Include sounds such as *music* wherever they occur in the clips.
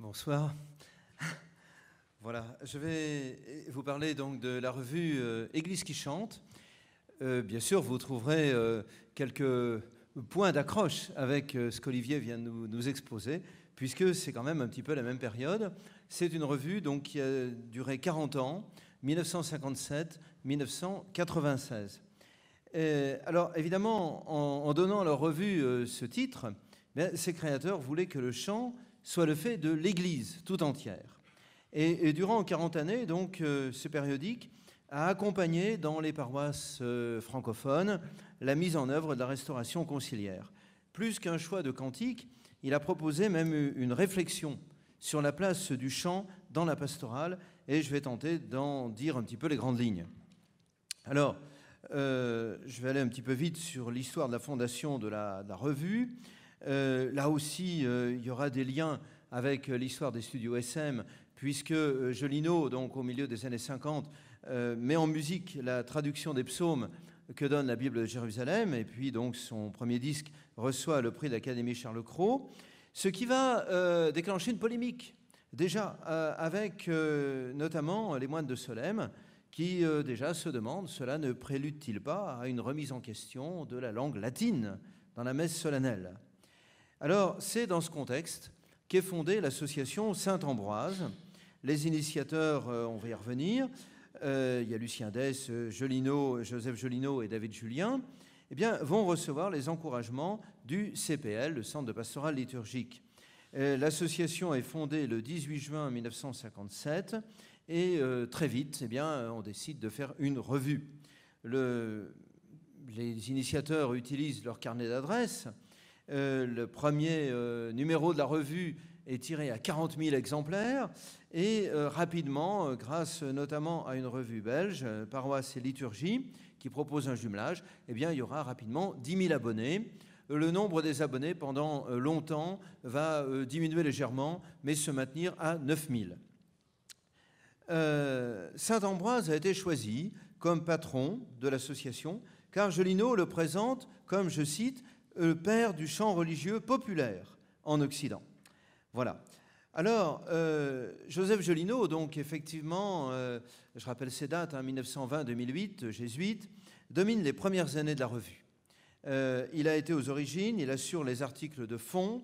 Bonsoir. *laughs* Voilà, je vais vous parler donc de la revue euh, Église qui chante. Euh, bien sûr, vous trouverez euh, quelques points d'accroche avec ce qu'Olivier vient de nous, exposer, puisque c'est quand même un petit peu la même période. C'est une revue donc, qui a duré 40 ans, 1957-1996. Alors évidemment, en, donnant à leur revue ce titre, ben, ces créateurs voulaient que le chant soit le fait de l'Église tout entière. Et, durant 40 années, donc, euh, ce périodique a accompagné dans les paroisses euh, francophones la mise en œuvre de la restauration conciliaire. Plus qu'un choix de cantique, il a proposé même une réflexion sur la place du chant dans la pastorale, et je vais tenter d'en dire un petit peu les grandes lignes. Alors, euh, je vais aller un petit peu vite sur l'histoire de la fondation de la revue. Euh, là aussi, euh, il y aura des liens avec euh, l'histoire des studios SM, puisque Jolino, donc au milieu des années 50, met en musique la traduction des psaumes que donne la Bible de Jérusalem, et puis donc son premier disque reçoit le prix de l'Académie Charles Cros, ce qui va déclencher une polémique, déjà avec notamment les moines de Solème, qui déjà se demandent, cela ne prélude-t-il pas à une remise en question de la langue latine dans la messe solennelle alors, c'est dans ce contexte qu'est fondée l'association Saint-Ambroise. Les initiateurs, euh, on va y revenir, euh, il y a Lucien Dess, euh, Joseph Jolino et David Julien, eh bien, vont recevoir les encouragements du CPL, le Centre de Pastoral liturgique. L'association est fondée le 18 juin 1957 et très vite, eh bien, on décide de faire une revue. les initiateurs utilisent leur carnet d'adresses euh, le premier euh, numéro de la revue est tiré à 40 000 exemplaires et euh, rapidement, grâce notamment à une revue belge, Paroisse et Liturgie, qui propose un jumelage, eh bien, il y aura rapidement 10 000 abonnés. Le nombre des abonnés pendant longtemps va diminuer légèrement, mais se maintenir à 9 000. Saint-Ambroise a été choisi comme patron de l'association, car Jolino le présente comme, je cite, le père du chant religieux populaire en Occident. Voilà. Alors, euh, Joseph Jolineau, donc effectivement, euh, je rappelle ces dates, 1920-2008, hein, euh, jésuite, domine les premières années de la revue. il a été aux origines, il assure les articles de fond,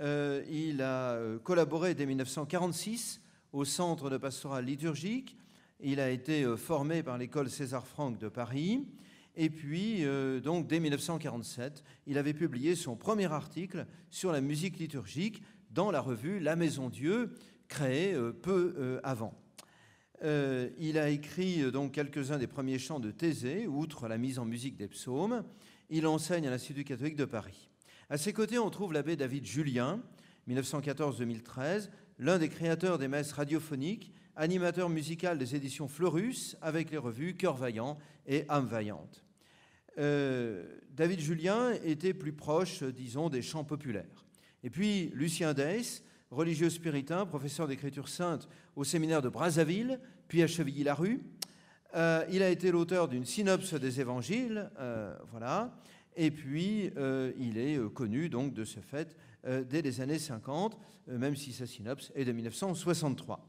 il a collaboré dès 1946 au Centre de pastoral liturgique, il a été formé par l'école César Franck de Paris, et puis, euh, donc, dès 1947, il avait publié son premier article sur la musique liturgique dans la revue La Maison Dieu, créée euh, peu euh, avant. il a écrit donc quelques-uns des premiers chants de Thésée, outre la mise en musique des psaumes. Il enseigne à l'Institut catholique de Paris. À ses côtés, on trouve l'abbé David Julien, 1914-2013, l'un des créateurs des messes radiophoniques animateur musical des éditions Fleurus, avec les revues Cœur Vaillant et Âme Vaillante. Euh, David Julien était plus proche, disons, des chants populaires. Et puis Lucien Deiss, religieux spiritain, professeur d'écriture sainte au séminaire de Brazzaville, puis à Chevilly-la-Rue. Euh, il a été l'auteur d'une synopse des évangiles, euh, voilà. Et puis, il est connu donc de ce fait dès les années 50, même si sa synopse est de 1963.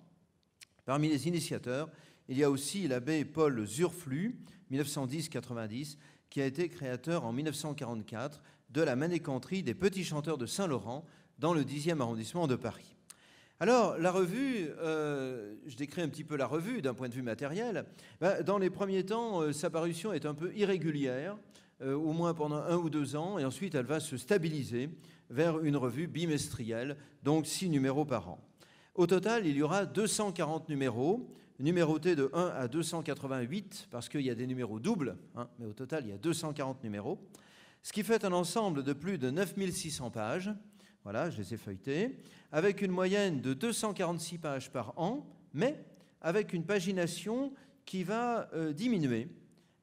Parmi les initiateurs, il y a aussi l'abbé Paul Zurflu, 1910-90, qui a été créateur en 1944 de la manécanterie des petits chanteurs de Saint-Laurent dans le 10e arrondissement de Paris. Alors, la revue, euh, je décris un petit peu la revue d'un point de vue matériel. Bah, dans les premiers temps, euh, sa parution est un peu irrégulière, euh, au moins pendant un ou deux ans, et ensuite elle va se stabiliser vers une revue bimestrielle, donc six numéros par an. Au total, il y aura 240 numéros, numérotés de 1 à 288, parce qu'il y a des numéros doubles, hein, mais au total, il y a 240 numéros, ce qui fait un ensemble de plus de 9600 pages, voilà, je les ai feuilletés, avec une moyenne de 246 pages par an, mais avec une pagination qui va euh, diminuer.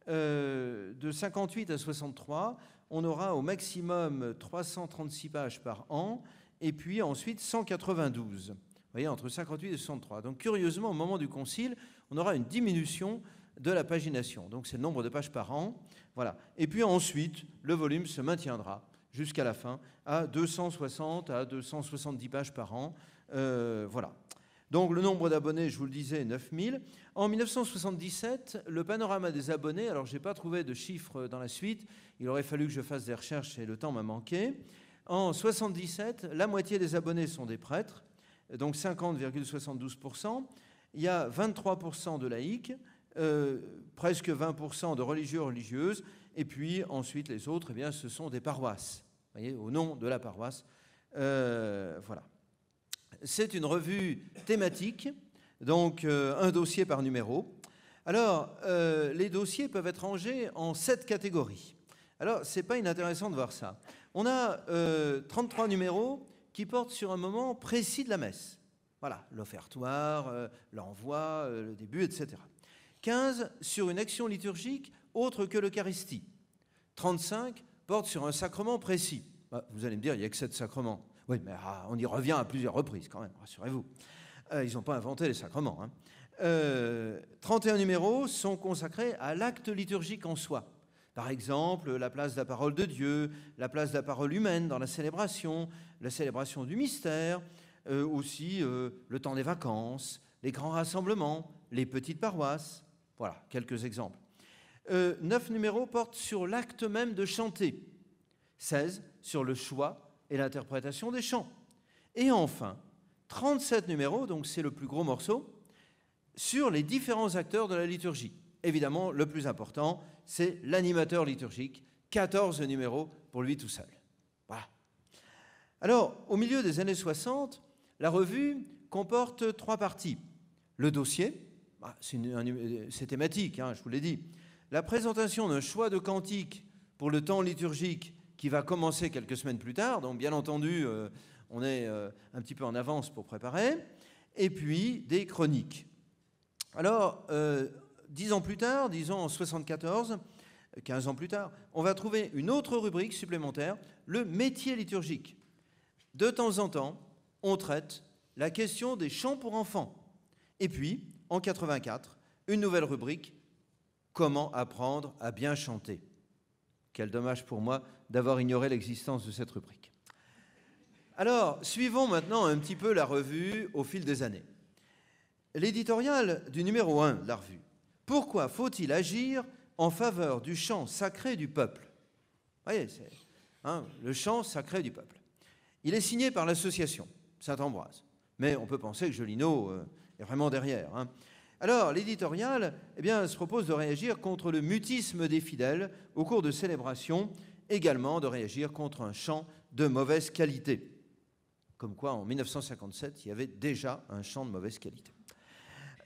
Euh, de 58 à 63, on aura au maximum 336 pages par an, et puis ensuite 192 voyez, entre 58 et 63. Donc curieusement, au moment du concile, on aura une diminution de la pagination. Donc c'est le nombre de pages par an. Voilà. Et puis ensuite, le volume se maintiendra jusqu'à la fin à 260 à 270 pages par an. Euh, voilà. Donc le nombre d'abonnés, je vous le disais, 9000. En 1977, le panorama des abonnés, alors je n'ai pas trouvé de chiffres dans la suite, il aurait fallu que je fasse des recherches et le temps m'a manqué. En 77, la moitié des abonnés sont des prêtres, donc 50,72%. Il y a 23% de laïcs, euh, presque 20% de religieux religieuses, et puis ensuite les autres, eh bien, ce sont des paroisses, voyez, au nom de la paroisse. Euh, voilà. C'est une revue thématique, donc euh, un dossier par numéro. Alors, les dossiers peuvent être rangés en sept catégories. Alors, ce n'est pas inintéressant de voir ça. On a 33 numéros qui porte sur un moment précis de la messe. Voilà, l'offertoire, euh, l'envoi, euh, le début, etc. 15 sur une action liturgique autre que l'Eucharistie. 35 portent sur un sacrement précis. Bah, vous allez me dire, il n'y a que 7 sacrements. Oui, mais ah, on y revient à plusieurs reprises quand même, rassurez-vous. Euh, ils n'ont pas inventé les sacrements. 31 hein. numéros sont consacrés à l'acte liturgique en soi. Par exemple, la place de la parole de Dieu, la place de la parole humaine dans la célébration, la célébration du mystère, euh, aussi euh, le temps des vacances, les grands rassemblements, les petites paroisses. Voilà, quelques exemples. Euh, neuf numéros portent sur l'acte même de chanter. 16 sur le choix et l'interprétation des chants. Et enfin, 37 numéros, donc c'est le plus gros morceau, sur les différents acteurs de la liturgie. Évidemment, le plus important, c'est l'animateur liturgique, 14 numéros pour lui tout seul. Alors, au milieu des années 60, la revue comporte trois parties. Le dossier, bah, c'est thématique, hein, je vous l'ai dit. La présentation d'un choix de cantiques pour le temps liturgique qui va commencer quelques semaines plus tard. Donc, bien entendu, euh, on est euh, un petit peu en avance pour préparer. Et puis, des chroniques. Alors, euh, dix ans plus tard, disons en 74, 15 ans plus tard, on va trouver une autre rubrique supplémentaire, le métier liturgique de temps en temps, on traite la question des chants pour enfants. Et puis, en 84, une nouvelle rubrique, Comment apprendre à bien chanter. Quel dommage pour moi d'avoir ignoré l'existence de cette rubrique. Alors, suivons maintenant un petit peu la revue au fil des années. L'éditorial du numéro 1 de la revue. Pourquoi faut-il agir en faveur du chant sacré du peuple Vous voyez, c'est hein, le chant sacré du peuple. Il est signé par l'association Saint-Ambroise, mais on peut penser que Jolino euh, est vraiment derrière. Hein. Alors, l'éditorial eh bien, se propose de réagir contre le mutisme des fidèles au cours de célébrations, également de réagir contre un chant de mauvaise qualité. Comme quoi, en 1957, il y avait déjà un chant de mauvaise qualité.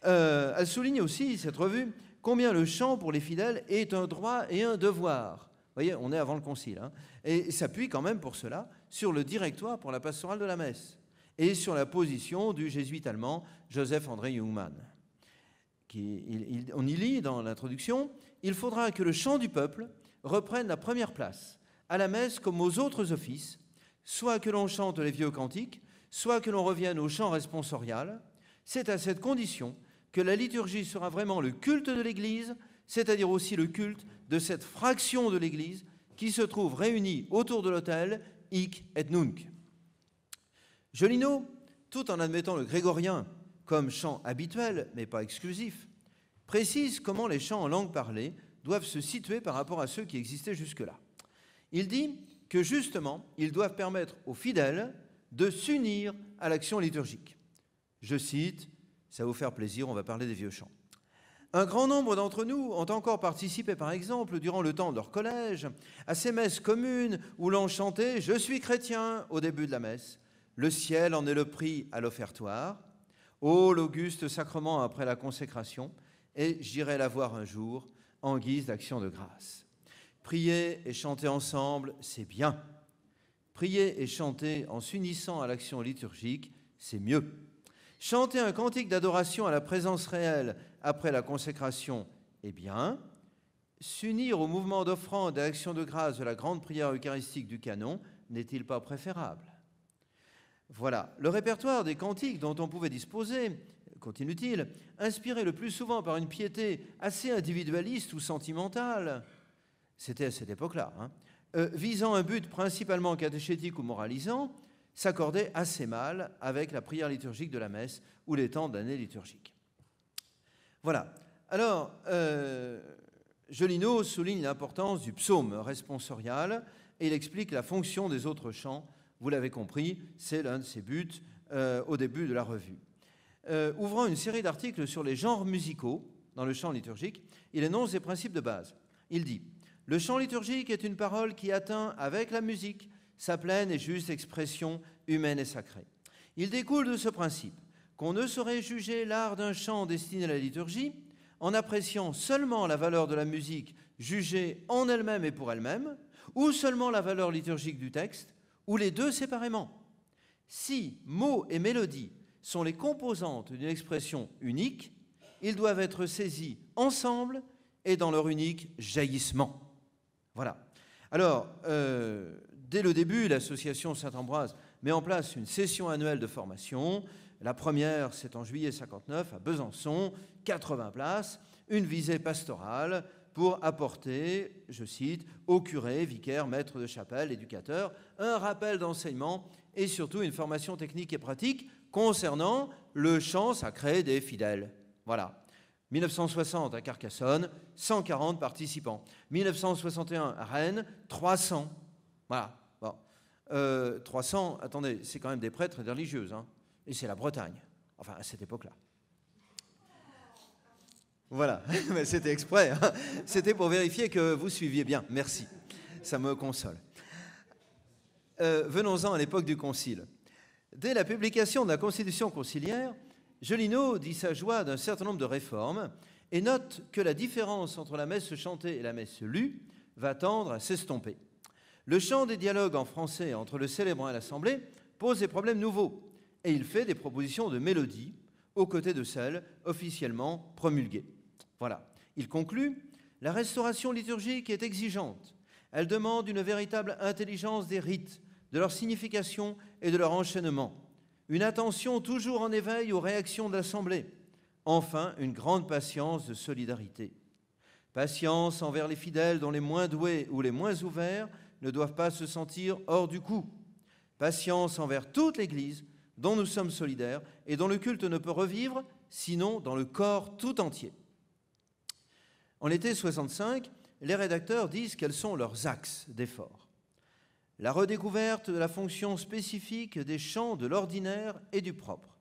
Euh, elle souligne aussi, cette revue, combien le chant pour les fidèles est un droit et un devoir voyez, on est avant le concile. Hein. et s'appuie quand même pour cela sur le directoire pour la pastorale de la messe et sur la position du jésuite allemand Joseph André Jungmann. Qui, on y lit dans l'introduction Il faudra que le chant du peuple reprenne la première place, à la messe comme aux autres offices, soit que l'on chante les vieux cantiques, soit que l'on revienne au chant responsorial. C'est à cette condition que la liturgie sera vraiment le culte de l'Église, c'est-à-dire aussi le culte de cette fraction de l'Église qui se trouve réunie autour de l'autel, hic et nunc. Jolino, tout en admettant le grégorien comme chant habituel, mais pas exclusif, précise comment les chants en langue parlée doivent se situer par rapport à ceux qui existaient jusque-là. Il dit que justement, ils doivent permettre aux fidèles de s'unir à l'action liturgique. Je cite, ça va vous faire plaisir, on va parler des vieux chants. Un grand nombre d'entre nous ont encore participé, par exemple, durant le temps de leur collège, à ces messes communes où l'on chantait Je suis chrétien au début de la messe. Le ciel en est le prix à l'offertoire. Ô l'auguste sacrement après la consécration. Et j'irai la voir un jour en guise d'action de grâce. Prier et chanter ensemble, c'est bien. Prier et chanter en s'unissant à l'action liturgique, c'est mieux. Chanter un cantique d'adoration à la présence réelle, après la consécration, eh bien, s'unir au mouvement d'offrande et action de grâce de la grande prière eucharistique du canon n'est-il pas préférable Voilà, le répertoire des cantiques dont on pouvait disposer, continue-t-il, inspiré le plus souvent par une piété assez individualiste ou sentimentale, c'était à cette époque-là, hein, euh, visant un but principalement catéchétique ou moralisant, s'accordait assez mal avec la prière liturgique de la messe ou les temps d'année liturgique. Voilà. Alors, euh, Jolino souligne l'importance du psaume responsorial et il explique la fonction des autres chants. Vous l'avez compris, c'est l'un de ses buts euh, au début de la revue. Euh, ouvrant une série d'articles sur les genres musicaux dans le chant liturgique, il énonce des principes de base. Il dit Le chant liturgique est une parole qui atteint, avec la musique, sa pleine et juste expression humaine et sacrée. Il découle de ce principe « On ne saurait juger l'art d'un chant destiné à la liturgie en appréciant seulement la valeur de la musique jugée en elle-même et pour elle-même, ou seulement la valeur liturgique du texte, ou les deux séparément. Si mots et mélodies sont les composantes d'une expression unique, ils doivent être saisis ensemble et dans leur unique jaillissement. Voilà. Alors, euh, dès le début, l'association Saint-Ambroise met en place une session annuelle de formation la première, c'est en juillet 59 à Besançon, 80 places, une visée pastorale pour apporter, je cite, au curé, vicaire, maître de chapelle, éducateur, un rappel d'enseignement et surtout une formation technique et pratique concernant le chant sacré des fidèles. Voilà. 1960 à Carcassonne, 140 participants. 1961 à Rennes, 300. Voilà. 300, euh, attendez, c'est quand même des prêtres et des religieuses. Hein et c'est la Bretagne, enfin à cette époque-là. Voilà, *laughs* mais c'était exprès. Hein. c'était pour vérifier que vous suiviez bien. Merci, ça me console. Euh, venons-en à l'époque du Concile. Dès la publication de la Constitution conciliaire, Jolino dit sa joie d'un certain nombre de réformes et note que la différence entre la messe chantée et la messe lue va tendre à s'estomper. Le champ des dialogues en français entre le célébrant et l'assemblée pose des problèmes nouveaux et il fait des propositions de mélodie aux côtés de celles officiellement promulguées. Voilà. Il conclut La restauration liturgique est exigeante. Elle demande une véritable intelligence des rites, de leur signification et de leur enchaînement, une attention toujours en éveil aux réactions de l'Assemblée, enfin une grande patience de solidarité. Patience envers les fidèles dont les moins doués ou les moins ouverts ne doivent pas se sentir hors du coup. Patience envers toute l'Église dont nous sommes solidaires et dont le culte ne peut revivre sinon dans le corps tout entier. En l'été 65, les rédacteurs disent quels sont leurs axes d'effort. La redécouverte de la fonction spécifique des chants de l'ordinaire et du propre.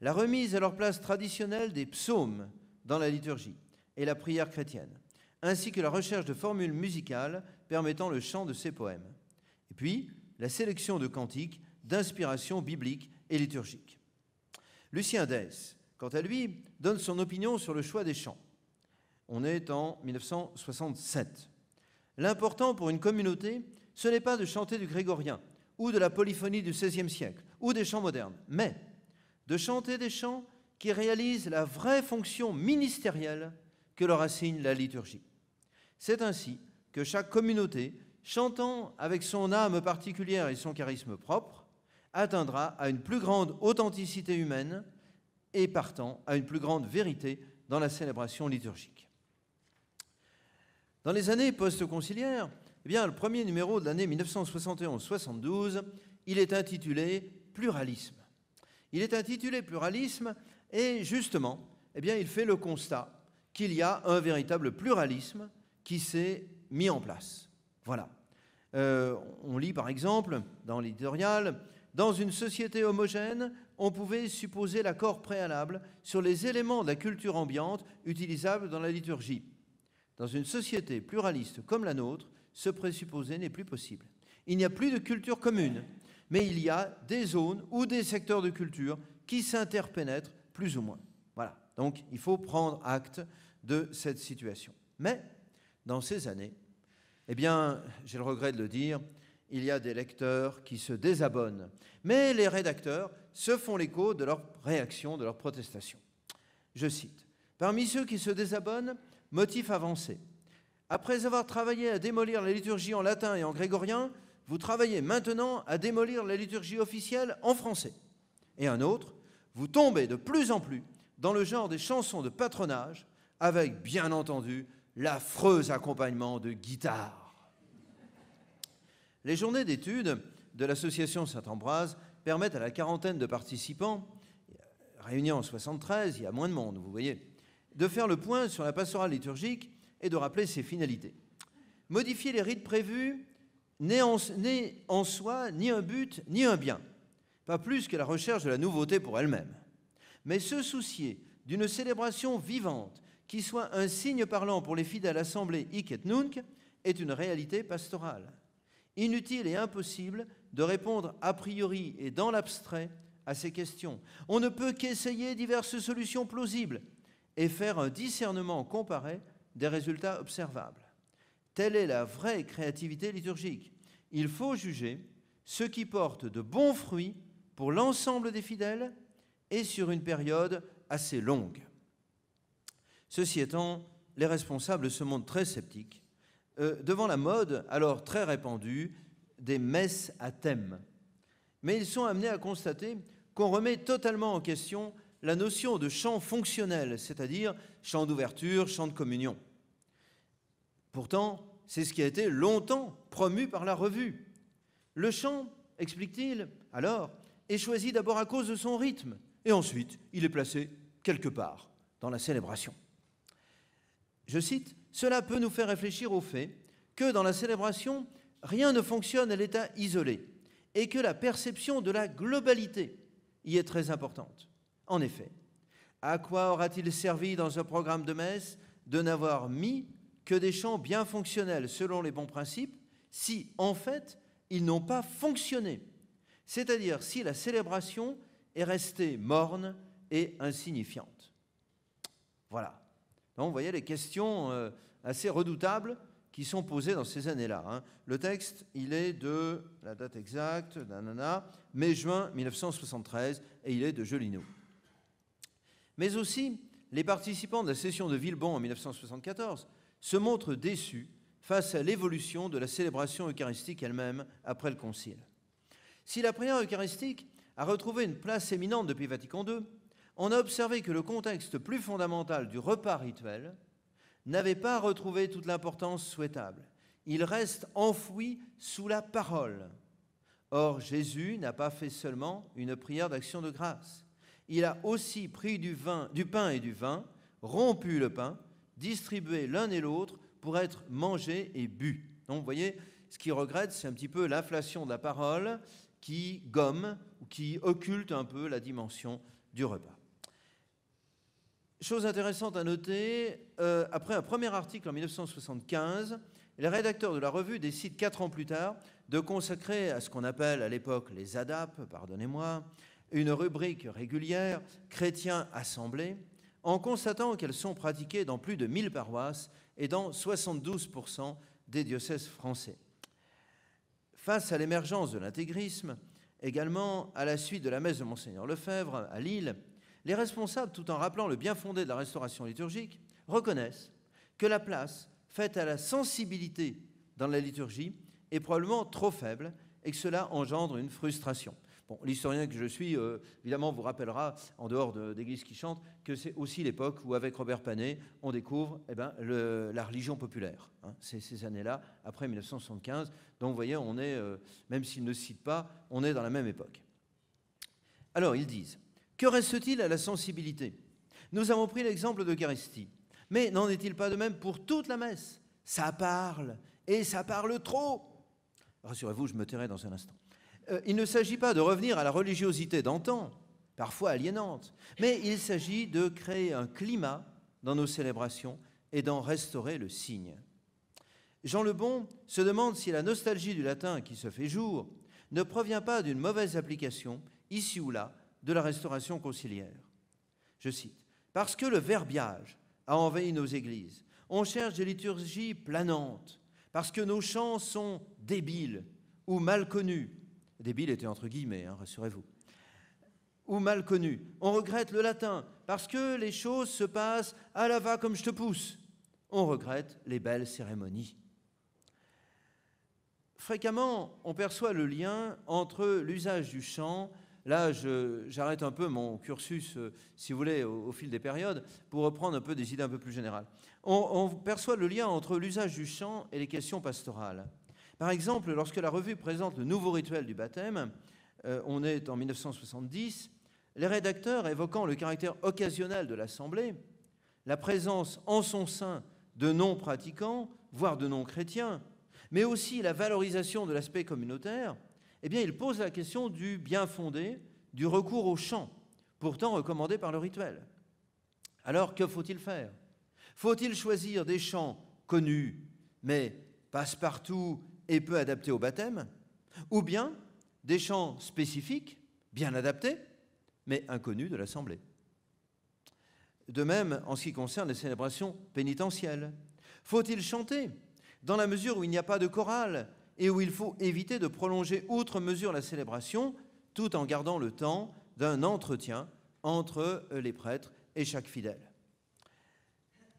La remise à leur place traditionnelle des psaumes dans la liturgie et la prière chrétienne, ainsi que la recherche de formules musicales permettant le chant de ces poèmes. Et puis, la sélection de cantiques d'inspiration biblique et liturgique. Lucien Dès, quant à lui, donne son opinion sur le choix des chants. On est en 1967. L'important pour une communauté, ce n'est pas de chanter du grégorien, ou de la polyphonie du XVIe siècle, ou des chants modernes, mais de chanter des chants qui réalisent la vraie fonction ministérielle que leur assigne la liturgie. C'est ainsi que chaque communauté, chantant avec son âme particulière et son charisme propre, atteindra à une plus grande authenticité humaine et partant à une plus grande vérité dans la célébration liturgique. Dans les années post-conciliaires, eh bien, le premier numéro de l'année 1971-72, il est intitulé Pluralisme. Il est intitulé Pluralisme et justement, eh bien, il fait le constat qu'il y a un véritable pluralisme qui s'est mis en place. Voilà. Euh, on lit par exemple dans l'éditorial dans une société homogène, on pouvait supposer l'accord préalable sur les éléments de la culture ambiante utilisables dans la liturgie. Dans une société pluraliste comme la nôtre, ce présupposé n'est plus possible. Il n'y a plus de culture commune, mais il y a des zones ou des secteurs de culture qui s'interpénètrent plus ou moins. Voilà. Donc il faut prendre acte de cette situation. Mais dans ces années, eh bien, j'ai le regret de le dire, il y a des lecteurs qui se désabonnent. Mais les rédacteurs se font l'écho de leurs réactions, de leurs protestations. Je cite Parmi ceux qui se désabonnent, motif avancé. Après avoir travaillé à démolir la liturgie en latin et en grégorien, vous travaillez maintenant à démolir la liturgie officielle en français. Et un autre, vous tombez de plus en plus dans le genre des chansons de patronage, avec bien entendu l'affreux accompagnement de guitare. Les journées d'études de l'association Saint-Ambroise permettent à la quarantaine de participants, réunis en 73, il y a moins de monde, vous voyez, de faire le point sur la pastorale liturgique et de rappeler ses finalités. Modifier les rites prévus n'est en, soi ni un but ni un bien, pas plus que la recherche de la nouveauté pour elle-même. Mais se soucier d'une célébration vivante qui soit un signe parlant pour les fidèles assemblés Ik et nunc est une réalité pastorale inutile et impossible de répondre a priori et dans l'abstrait à ces questions. On ne peut qu'essayer diverses solutions plausibles et faire un discernement comparé des résultats observables. Telle est la vraie créativité liturgique. Il faut juger ce qui porte de bons fruits pour l'ensemble des fidèles et sur une période assez longue. Ceci étant, les responsables se montrent très sceptiques euh, devant la mode, alors très répandue, des messes à thème. Mais ils sont amenés à constater qu'on remet totalement en question la notion de chant fonctionnel, c'est-à-dire chant d'ouverture, chant de communion. Pourtant, c'est ce qui a été longtemps promu par la revue. Le chant, explique-t-il, alors, est choisi d'abord à cause de son rythme, et ensuite il est placé quelque part dans la célébration. Je cite, cela peut nous faire réfléchir au fait que dans la célébration, rien ne fonctionne à l'état isolé et que la perception de la globalité y est très importante. En effet, à quoi aura-t-il servi dans un programme de messe de n'avoir mis que des chants bien fonctionnels selon les bons principes si, en fait, ils n'ont pas fonctionné C'est-à-dire si la célébration est restée morne et insignifiante. Voilà. Hein, on voyait voyez les questions euh, assez redoutables qui sont posées dans ces années-là. Hein. Le texte, il est de la date exacte, nanana, mai-juin 1973, et il est de Jolino. Mais aussi, les participants de la session de Villebon en 1974 se montrent déçus face à l'évolution de la célébration eucharistique elle-même après le Concile. Si la prière eucharistique a retrouvé une place éminente depuis Vatican II, on a observé que le contexte plus fondamental du repas rituel n'avait pas retrouvé toute l'importance souhaitable. Il reste enfoui sous la parole. Or, Jésus n'a pas fait seulement une prière d'action de grâce. Il a aussi pris du, vin, du pain et du vin, rompu le pain, distribué l'un et l'autre pour être mangé et bu. Donc, vous voyez, ce qu'il regrette, c'est un petit peu l'inflation de la parole qui gomme ou qui occulte un peu la dimension du repas. Chose intéressante à noter, euh, après un premier article en 1975, les rédacteurs de la revue décident quatre ans plus tard de consacrer à ce qu'on appelle à l'époque les ADAP, pardonnez-moi, une rubrique régulière, chrétiens assemblés, en constatant qu'elles sont pratiquées dans plus de 1000 paroisses et dans 72% des diocèses français. Face à l'émergence de l'intégrisme, également à la suite de la messe de Monseigneur Lefebvre à Lille, les responsables, tout en rappelant le bien fondé de la restauration liturgique, reconnaissent que la place faite à la sensibilité dans la liturgie est probablement trop faible et que cela engendre une frustration. Bon, l'historien que je suis, euh, évidemment, vous rappellera, en dehors d'Église qui chante, que c'est aussi l'époque où, avec Robert Panet, on découvre eh ben, la religion populaire. Hein. ces années-là, après 1975. Donc, vous voyez, on est, euh, même s'il ne cite pas, on est dans la même époque. Alors, ils disent que reste-t-il à la sensibilité Nous avons pris l'exemple d'Eucharistie. Mais n'en est-il pas de même pour toute la messe Ça parle, et ça parle trop. Rassurez-vous, je me tairai dans un instant. Euh, il ne s'agit pas de revenir à la religiosité d'antan, parfois aliénante, mais il s'agit de créer un climat dans nos célébrations et d'en restaurer le signe. Jean le Bon se demande si la nostalgie du latin qui se fait jour ne provient pas d'une mauvaise application, ici ou là, de la restauration conciliaire. Je cite, Parce que le verbiage a envahi nos églises, on cherche des liturgies planantes, parce que nos chants sont débiles ou mal connus. Débiles était entre guillemets, hein, rassurez-vous. Ou mal connus. On regrette le latin, parce que les choses se passent à la va comme je te pousse. On regrette les belles cérémonies. Fréquemment, on perçoit le lien entre l'usage du chant Là, j'arrête un peu mon cursus, euh, si vous voulez, au, fil des périodes, pour reprendre un peu des idées un peu plus générales. On, perçoit le lien entre l'usage du chant et les questions pastorales. Par exemple, lorsque la revue présente le nouveau rituel du baptême, euh, on est en 1970, les rédacteurs évoquant le caractère occasionnel de l'Assemblée, la présence en son sein de non-pratiquants, voire de non-chrétiens, mais aussi la valorisation de l'aspect communautaire, eh bien, il pose la question du bien fondé, du recours au chant, pourtant recommandé par le rituel. Alors, que faut-il faire Faut-il choisir des chants connus, mais passe-partout et peu adaptés au baptême Ou bien des chants spécifiques, bien adaptés, mais inconnus de l'Assemblée De même, en ce qui concerne les célébrations pénitentielles, faut-il chanter dans la mesure où il n'y a pas de chorale et où il faut éviter de prolonger outre mesure la célébration tout en gardant le temps d'un entretien entre euh, les prêtres et chaque fidèle.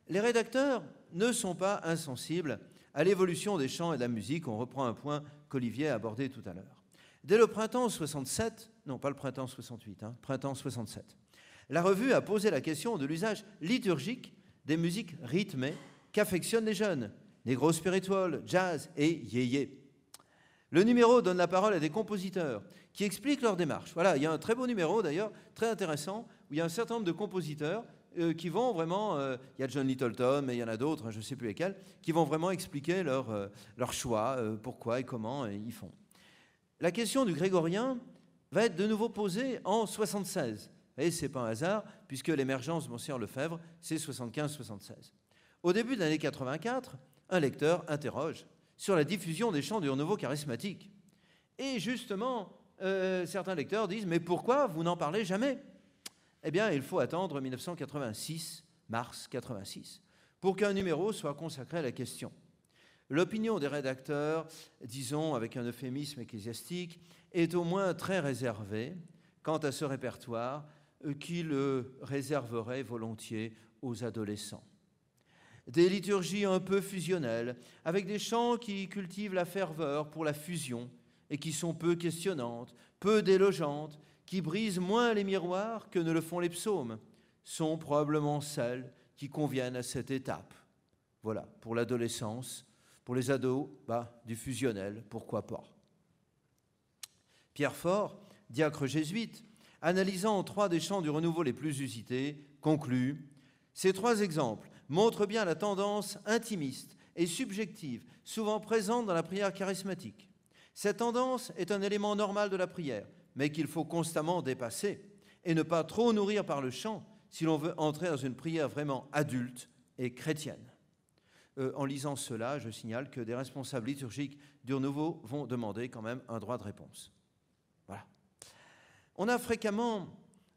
Les rédacteurs ne sont pas insensibles à l'évolution des chants et de la musique. On reprend un point qu'Olivier a abordé tout à l'heure. Dès le printemps 67, non pas le printemps 68, hein, printemps 67, la revue a posé la question de l'usage liturgique des musiques rythmées qu'affectionnent les jeunes, les gros spirituels, jazz et yéyé. Le numéro donne la parole à des compositeurs qui expliquent leur démarche. Voilà, il y a un très beau numéro d'ailleurs, très intéressant, où il y a un certain nombre de compositeurs euh, qui vont vraiment, euh, il y a John Littleton, mais il y en a d'autres, hein, je ne sais plus lesquels, qui vont vraiment expliquer leur, euh, leur choix, pourquoi et comment ils font. La question du grégorien va être de nouveau posée en 76. Et ce n'est pas un hasard, puisque l'émergence de en Lefebvre, c'est 75-76. Au début de l'année 84, un lecteur interroge sur la diffusion des chants du renouveau charismatique. Et justement, euh, certains lecteurs disent Mais pourquoi vous n'en parlez jamais Eh bien, il faut attendre 1986, mars 86, pour qu'un numéro soit consacré à la question. L'opinion des rédacteurs, disons avec un euphémisme ecclésiastique, est au moins très réservée quant à ce répertoire qui le réserverait volontiers aux adolescents des liturgies un peu fusionnelles, avec des chants qui cultivent la ferveur pour la fusion et qui sont peu questionnantes, peu délogeantes, qui brisent moins les miroirs que ne le font les psaumes, sont probablement celles qui conviennent à cette étape. Voilà, pour l'adolescence, pour les ados, bah, du fusionnel, pourquoi pas. Pierre Fort, diacre jésuite, analysant trois des chants du renouveau les plus usités, conclut Ces trois exemples montre bien la tendance intimiste et subjective, souvent présente dans la prière charismatique. Cette tendance est un élément normal de la prière, mais qu'il faut constamment dépasser et ne pas trop nourrir par le chant si l'on veut entrer dans une prière vraiment adulte et chrétienne. Euh, en lisant cela, je signale que des responsables liturgiques du Nouveau vont demander quand même un droit de réponse. Voilà. On a fréquemment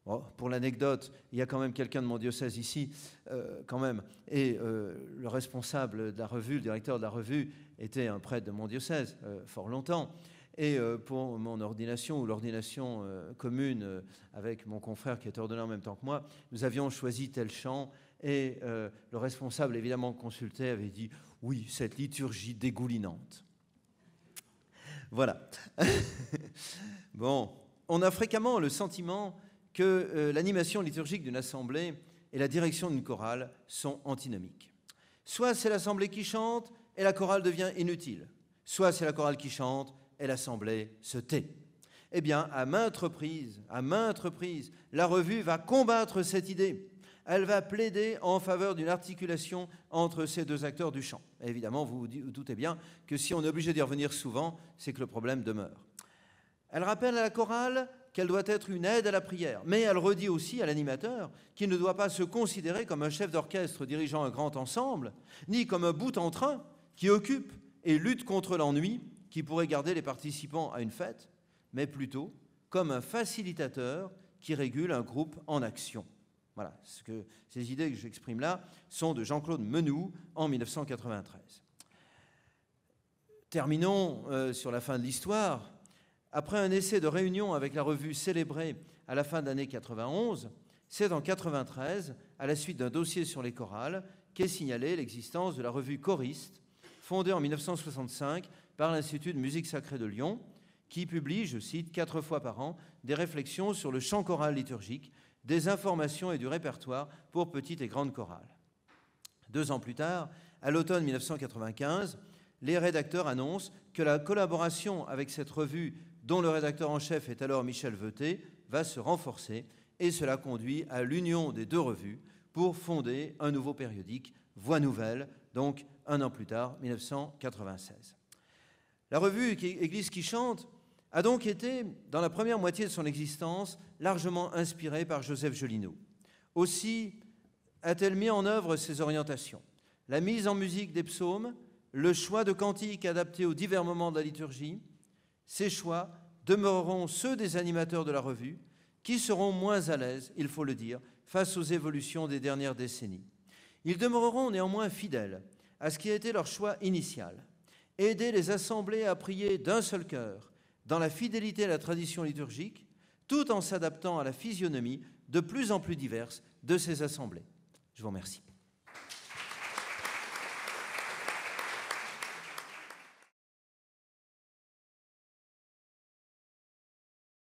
Oh, pour l'anecdote, il y a quand même quelqu'un de mon diocèse ici, euh, quand même. Et euh, le responsable de la revue, le directeur de la revue, était un prêtre de mon diocèse euh, fort longtemps. Et pour mon ordination ou l'ordination commune avec mon confrère qui est ordonné en même temps que moi, nous avions choisi tel chant. Et le responsable, évidemment consulté, avait dit Oui, cette liturgie dégoulinante. Voilà. *laughs* bon, on a fréquemment le sentiment que euh, l'animation liturgique d'une assemblée et la direction d'une chorale sont antinomiques. Soit c'est l'assemblée qui chante et la chorale devient inutile, soit c'est la chorale qui chante et l'assemblée se tait. Eh bien, à maintes reprises, à maintes reprises, la revue va combattre cette idée. Elle va plaider en faveur d'une articulation entre ces deux acteurs du chant. évidemment, vous vous doutez bien que si on est obligé d'y revenir souvent, c'est que le problème demeure. Elle rappelle à la chorale qu'elle doit être une aide à la prière, mais elle redit aussi à l'animateur qu'il ne doit pas se considérer comme un chef d'orchestre dirigeant un grand ensemble, ni comme un bout en train qui occupe et lutte contre l'ennui qui pourrait garder les participants à une fête, mais plutôt comme un facilitateur qui régule un groupe en action. Voilà, ce que, ces idées que j'exprime là sont de Jean-Claude Menou en 1993. Terminons euh, sur la fin de l'histoire après un essai de réunion avec la revue célébrée à la fin l'année 91, c'est en 93, à la suite d'un dossier sur les chorales, qu'est signalée l'existence de la revue Choriste, fondée en 1965 par l'Institut de musique sacrée de Lyon, qui publie, je cite, quatre fois par an, des réflexions sur le chant choral liturgique, des informations et du répertoire pour petites et grandes chorales. Deux ans plus tard, à l'automne 1995, les rédacteurs annoncent que la collaboration avec cette revue dont le rédacteur en chef est alors Michel Veuté, va se renforcer et cela conduit à l'union des deux revues pour fonder un nouveau périodique, Voix Nouvelle, donc un an plus tard, 1996. La revue Église qui chante a donc été, dans la première moitié de son existence, largement inspirée par Joseph Jolineau. Aussi a-t-elle mis en œuvre ses orientations. La mise en musique des psaumes, le choix de cantiques adaptés aux divers moments de la liturgie, ces choix demeureront ceux des animateurs de la revue, qui seront moins à l'aise, il faut le dire, face aux évolutions des dernières décennies. Ils demeureront néanmoins fidèles à ce qui a été leur choix initial, aider les assemblées à prier d'un seul cœur, dans la fidélité à la tradition liturgique, tout en s'adaptant à la physionomie de plus en plus diverse de ces assemblées. Je vous remercie.